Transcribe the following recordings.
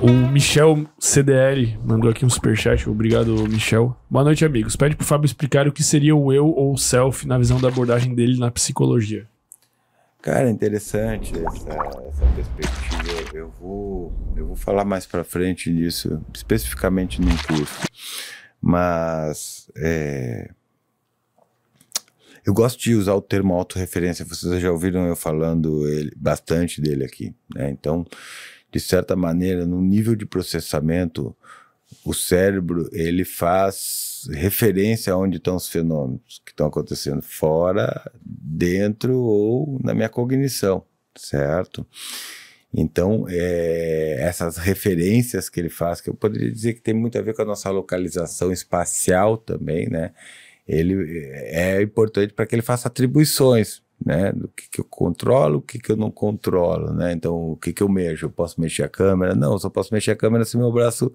O Michel CDR mandou aqui um superchat. Obrigado, Michel. Boa noite, amigos. Pede pro Fábio explicar o que seria o eu ou o self na visão da abordagem dele na psicologia. Cara, interessante essa, essa perspectiva. Eu vou, eu vou falar mais para frente disso, especificamente num curso. Mas é, eu gosto de usar o termo autorreferência. Vocês já ouviram eu falando ele, bastante dele aqui. Né? Então, de certa maneira, no nível de processamento, o cérebro ele faz referência a onde estão os fenômenos que estão acontecendo fora, dentro ou na minha cognição, certo? Então, é, essas referências que ele faz, que eu poderia dizer que tem muito a ver com a nossa localização espacial também, né? Ele é, é importante para que ele faça atribuições né? Do que, que eu controlo, o que, que eu não controlo, né? Então, o que, que eu mexo? Eu posso mexer a câmera? Não, eu só posso mexer a câmera se meu braço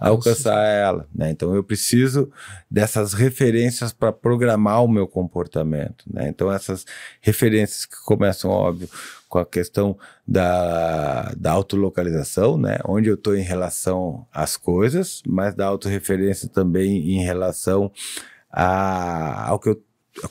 alcançar ela, né? Então, eu preciso dessas referências para programar o meu comportamento, né? Então, essas referências que começam, óbvio, com a questão da, da autolocalização, né? Onde eu estou em relação às coisas, mas da autorreferência também em relação a, ao que eu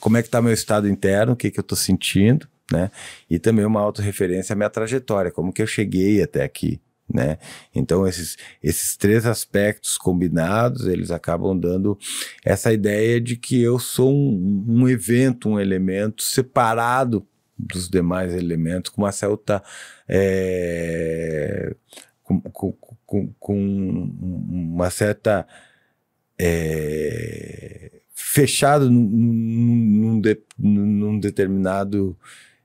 como é que está meu estado interno, o que, que eu estou sentindo, né? E também uma autorreferência à minha trajetória, como que eu cheguei até aqui, né? Então esses, esses três aspectos combinados, eles acabam dando essa ideia de que eu sou um, um evento, um elemento separado dos demais elementos, com uma certa... É, com, com, com, com, uma certa... É, fechado num, num, de, num determinado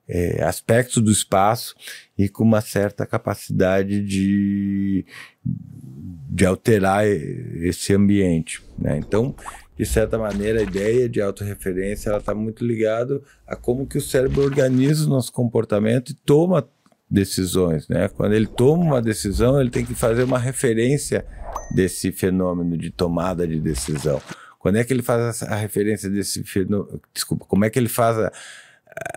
é, aspecto do espaço e com uma certa capacidade de, de alterar esse ambiente. Né? Então, de certa maneira, a ideia de autorreferência está muito ligada a como que o cérebro organiza o nosso comportamento e toma decisões. Né? Quando ele toma uma decisão, ele tem que fazer uma referência desse fenômeno de tomada de decisão. Quando é que ele faz a referência desse fenômeno? Desculpa, como é que ele faz a,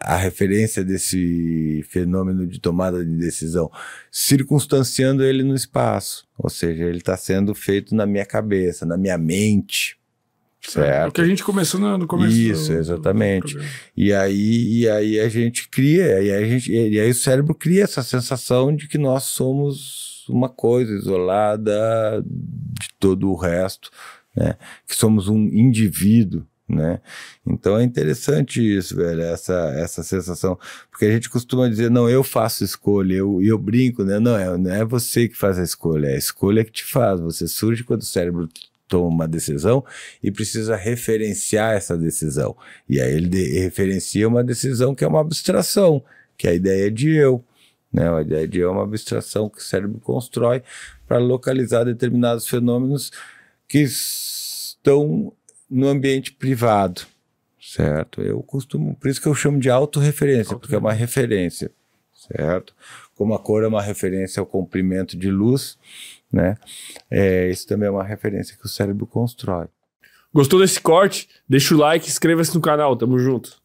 a referência desse fenômeno de tomada de decisão? Circunstanciando ele no espaço. Ou seja, ele está sendo feito na minha cabeça, na minha mente. Certo. É, o que a gente começou no, no começo. Isso, do, exatamente. Do e, aí, e aí a gente cria, e aí, a gente, e aí o cérebro cria essa sensação de que nós somos uma coisa isolada de todo o resto, né? Que somos um indivíduo, né? Então é interessante isso, velho, essa, essa sensação. Porque a gente costuma dizer, não, eu faço escolha, eu, eu brinco, né? Não, é, não é você que faz a escolha, é a escolha que te faz. Você surge quando o cérebro toma uma decisão e precisa referenciar essa decisão. E aí ele de, referencia uma decisão que é uma abstração, que é a ideia de eu. Né? A ideia de eu é uma abstração que o cérebro constrói para localizar determinados fenômenos que estão no ambiente privado, certo? Eu costumo, por isso que eu chamo de autorreferência, porque é uma referência, certo? Como a cor é uma referência ao comprimento de luz, né? É, isso também é uma referência que o cérebro constrói. Gostou desse corte? Deixa o like, inscreva-se no canal, tamo junto.